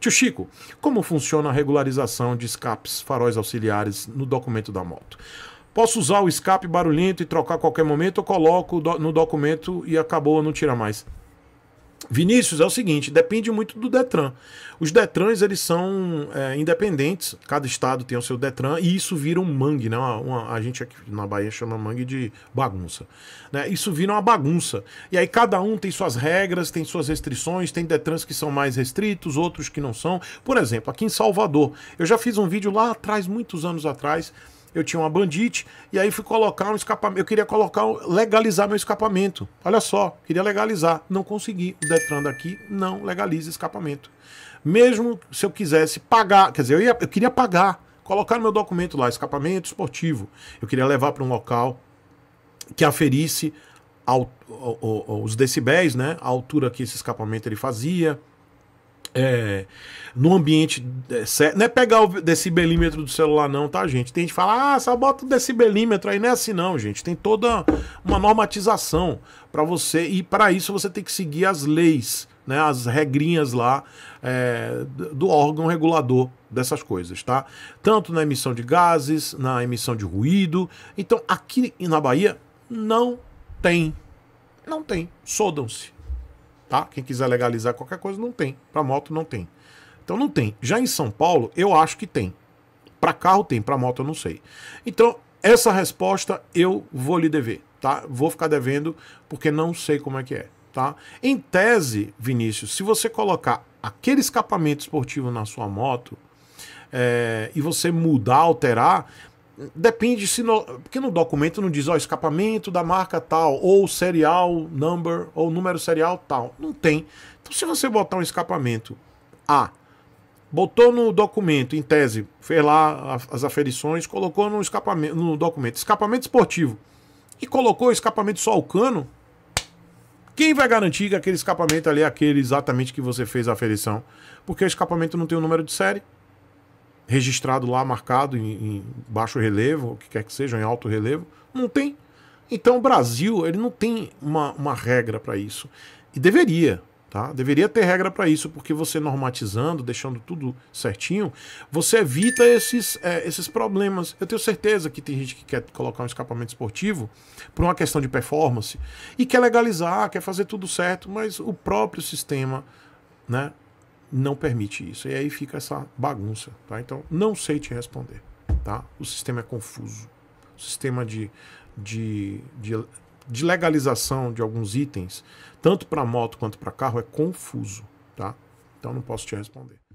Tio Chico, como funciona a regularização de escapes faróis auxiliares no documento da moto? Posso usar o escape barulhento e trocar a qualquer momento ou coloco no documento e acabou, não tira mais? Vinícius, é o seguinte, depende muito do Detran. Os Detrans, eles são é, independentes, cada estado tem o seu Detran, e isso vira um mangue, né? Uma, uma, a gente aqui na Bahia chama mangue de bagunça. Né? Isso vira uma bagunça. E aí cada um tem suas regras, tem suas restrições, tem Detrans que são mais restritos, outros que não são. Por exemplo, aqui em Salvador, eu já fiz um vídeo lá atrás, muitos anos atrás, eu tinha uma bandite, e aí fui colocar um escapamento. Eu queria colocar, legalizar meu escapamento. Olha só, queria legalizar. Não consegui. O Detran daqui não legaliza escapamento. Mesmo se eu quisesse pagar, quer dizer, eu, ia, eu queria pagar, colocar no meu documento lá, escapamento esportivo. Eu queria levar para um local que aferisse ao, ao, ao, os decibéis, né? A altura que esse escapamento ele fazia, é, no ambiente é, certo. Não é pegar o decibelímetro do celular, não, tá, gente? Tem gente que fala, ah, só bota o decibelímetro aí. Não é assim, não, gente. Tem toda uma normatização para você. E para isso você tem que seguir as leis, né? As regrinhas lá é, do órgão regulador dessas coisas, tá? Tanto na emissão de gases, na emissão de ruído. Então, aqui na Bahia, não tem. Não tem. Sodam-se tá? Quem quiser legalizar qualquer coisa, não tem. Para moto, não tem. Então não tem. Já em São Paulo, eu acho que tem. Para carro tem, para moto eu não sei. Então, essa resposta eu vou lhe dever, tá? Vou ficar devendo porque não sei como é que é, tá? Em tese, Vinícius, se você colocar aquele escapamento esportivo na sua moto é, e você mudar, alterar, Depende se no, porque no documento não diz ó, escapamento da marca tal, ou serial number, ou número serial tal. Não tem. Então, se você botar um escapamento A, botou no documento, em tese, fez lá as aferições, colocou no, escapamento, no documento escapamento esportivo e colocou escapamento só o cano, quem vai garantir que aquele escapamento ali é aquele exatamente que você fez a aferição? Porque o escapamento não tem o número de série registrado lá, marcado em, em baixo relevo, o que quer que seja, em alto relevo. Não tem. Então o Brasil ele não tem uma, uma regra para isso. E deveria, tá? Deveria ter regra para isso, porque você normatizando, deixando tudo certinho, você evita esses, é, esses problemas. Eu tenho certeza que tem gente que quer colocar um escapamento esportivo por uma questão de performance e quer legalizar, quer fazer tudo certo, mas o próprio sistema, né? não permite isso. E aí fica essa bagunça, tá? Então, não sei te responder, tá? O sistema é confuso. O sistema de, de, de, de legalização de alguns itens, tanto para moto quanto para carro, é confuso, tá? Então, não posso te responder.